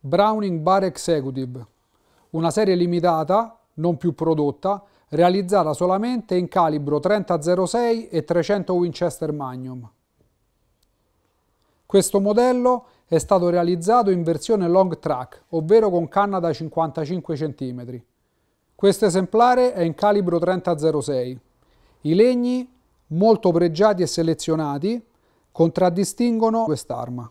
Browning Bar Executive, una serie limitata, non più prodotta, realizzata solamente in calibro 3006 e 300 Winchester Magnum. Questo modello è stato realizzato in versione long track, ovvero con canna da 55 cm. Questo esemplare è in calibro 3006. I legni, molto pregiati e selezionati, contraddistinguono quest'arma.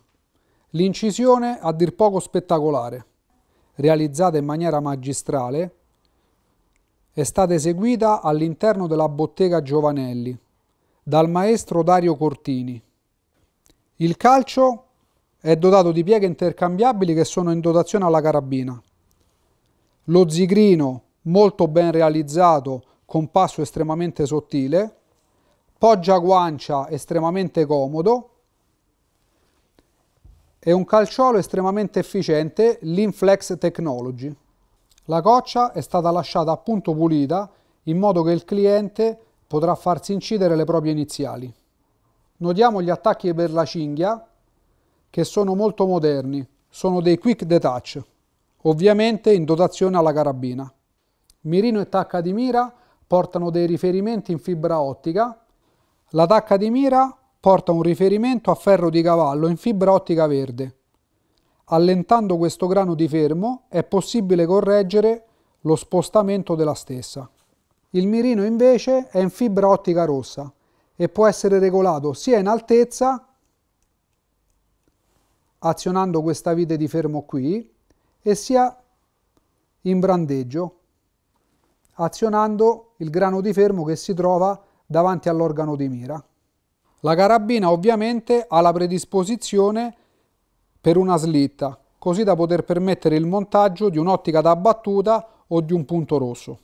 L'incisione a dir poco spettacolare, realizzata in maniera magistrale, è stata eseguita all'interno della bottega Giovanelli dal maestro Dario Cortini. Il calcio è dotato di pieghe intercambiabili che sono in dotazione alla carabina. Lo zigrino, molto ben realizzato, con passo estremamente sottile, poggia guancia estremamente comodo è un calciolo estremamente efficiente, l'Inflex Technology. La goccia è stata lasciata appunto pulita in modo che il cliente potrà farsi incidere le proprie iniziali. Notiamo gli attacchi per la cinghia che sono molto moderni, sono dei quick detach, ovviamente in dotazione alla carabina. Mirino e tacca di mira portano dei riferimenti in fibra ottica. La tacca di mira porta un riferimento a ferro di cavallo in fibra ottica verde. Allentando questo grano di fermo è possibile correggere lo spostamento della stessa. Il mirino invece è in fibra ottica rossa e può essere regolato sia in altezza, azionando questa vite di fermo qui, e sia in brandeggio, azionando il grano di fermo che si trova davanti all'organo di mira. La carabina ovviamente ha la predisposizione per una slitta, così da poter permettere il montaggio di un'ottica da battuta o di un punto rosso.